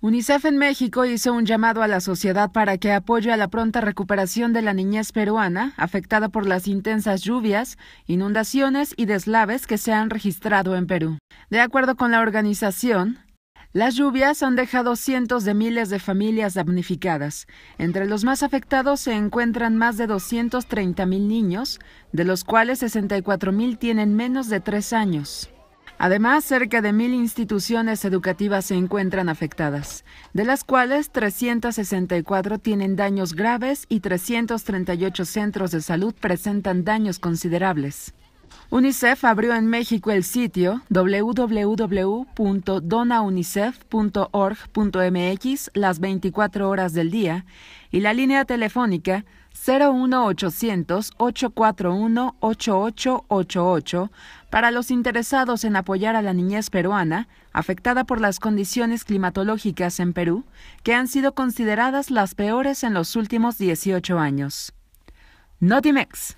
UNICEF en México hizo un llamado a la sociedad para que apoye a la pronta recuperación de la niñez peruana, afectada por las intensas lluvias, inundaciones y deslaves que se han registrado en Perú. De acuerdo con la organización, las lluvias han dejado cientos de miles de familias damnificadas. Entre los más afectados se encuentran más de mil niños, de los cuales mil tienen menos de tres años. Además, cerca de mil instituciones educativas se encuentran afectadas, de las cuales 364 tienen daños graves y 338 centros de salud presentan daños considerables. UNICEF abrió en México el sitio www.donaunicef.org.mx las 24 horas del día y la línea telefónica 01800-841-8888 para los interesados en apoyar a la niñez peruana afectada por las condiciones climatológicas en Perú, que han sido consideradas las peores en los últimos 18 años. Notimex.